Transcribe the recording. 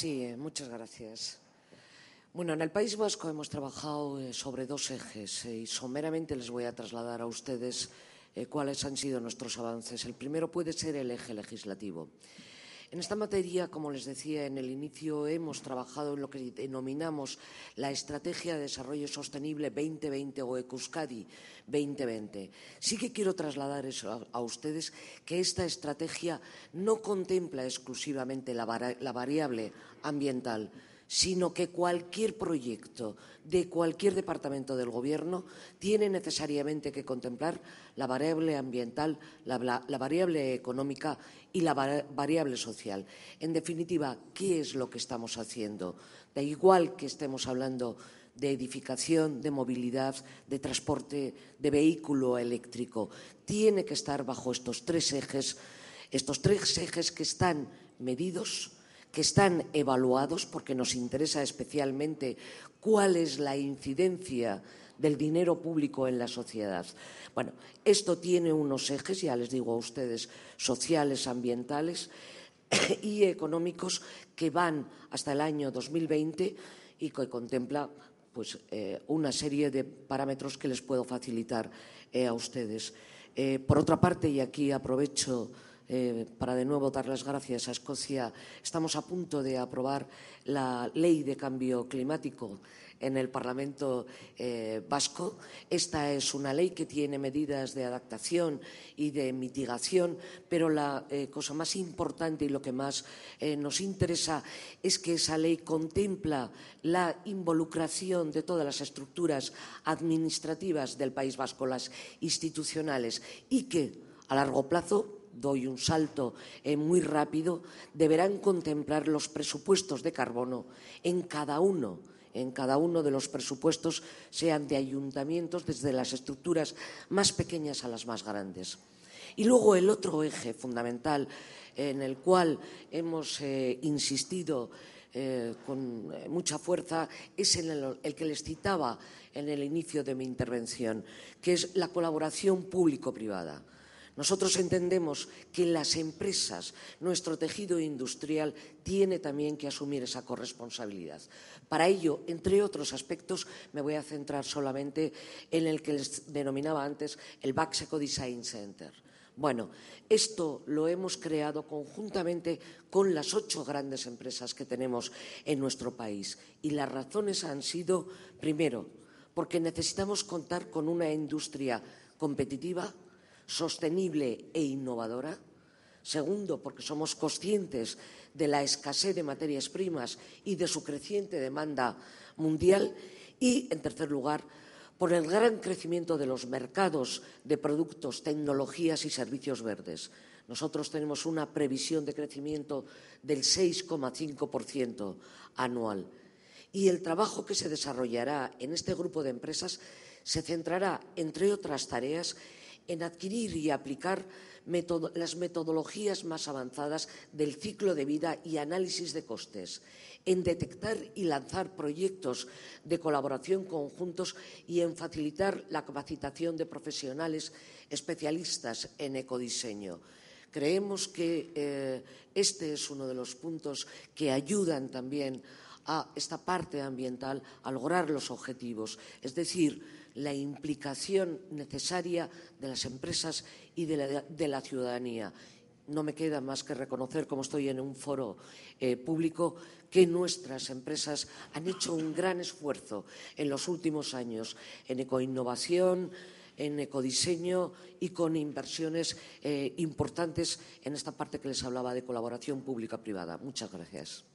Sí, eh, muchas gracias. Bueno, en el País Vasco hemos trabajado eh, sobre dos ejes eh, y someramente les voy a trasladar a ustedes cuáles han sido nuestros avances. El primero puede ser el eje legislativo. En esta materia, como les decía en el inicio, hemos trabajado en lo que denominamos la Estrategia de Desarrollo Sostenible 2020 o mil 2020. Sí que quiero trasladar eso a, ustedes que esta estrategia no contempla exclusivamente la variable ambiental sino que cualquier proyecto de cualquier departamento del Gobierno tiene necesariamente que contemplar la variable ambiental, la, variable económica y la variable social. En definitiva, ¿qué es lo que estamos haciendo? Da igual que estemos hablando de edificación, de movilidad, de transporte, de vehículo eléctrico. Tiene que estar bajo estos tres ejes, estos tres ejes que están medidos que están evaluados porque nos interesa especialmente cuál es la incidencia del dinero público en la sociedad. Bueno, esto tiene unos ejes, ya les digo a ustedes, sociales, ambientales y económicos que van hasta el año 2020 y que contempla pues, eh, una serie de parámetros que les puedo facilitar eh, a ustedes. Eh, por otra parte, y aquí aprovecho eh, para de nuevo dar las gracias a Escocia, estamos a punto de aprobar la ley de cambio climático en el Parlamento eh, vasco. Esta es una ley que tiene medidas de adaptación y de mitigación, pero la eh, cosa más importante y lo que más nos interesa es que esa ley contempla la involucración de todas las estructuras administrativas del País Vasco, las institucionales, y que a largo plazo doy un salto eh, muy rápido, deberán contemplar los presupuestos de carbono en cada uno en cada uno de los presupuestos, sean de ayuntamientos, desde las estructuras más pequeñas a las más grandes. Y luego el otro eje fundamental en el cual hemos eh, insistido eh, con mucha fuerza es el, que les citaba en el inicio de mi intervención, que es la colaboración público-privada. Nosotros entendemos que las empresas, nuestro tejido industrial, tiene también que asumir esa corresponsabilidad. Para ello, entre otros aspectos, me voy a centrar solamente en el que les denominaba antes el Baxeco Design Center. Bueno, esto lo hemos creado conjuntamente con las ocho grandes empresas que tenemos en nuestro país. Y las razones han sido, primero, porque necesitamos contar con una industria competitiva, sostenible e innovadora. Segundo, porque somos conscientes de la escasez de materias primas y de su creciente demanda mundial. Y, en tercer lugar, por el gran crecimiento de los mercados de productos, tecnologías y servicios verdes. Nosotros tenemos una previsión de crecimiento del 6,5% anual. Y el trabajo que se desarrollará en este grupo de empresas se centrará, entre otras tareas, en adquirir y aplicar las metodologías más avanzadas del ciclo de vida y análisis de costes, en detectar y lanzar proyectos de colaboración conjuntos y en facilitar la capacitación de profesionales especialistas en ecodiseño. Creemos que eh, este es uno de los puntos que ayudan también a a esta parte ambiental a lograr los objetivos, es decir, la implicación necesaria de las empresas y de la, ciudadanía. No me queda más que reconocer, como estoy en un foro eh, público, que nuestras empresas han hecho un gran esfuerzo en los últimos años en ecoinnovación, en ecodiseño y con inversiones eh, importantes en esta parte que les hablaba de colaboración pública-privada. Muchas gracias.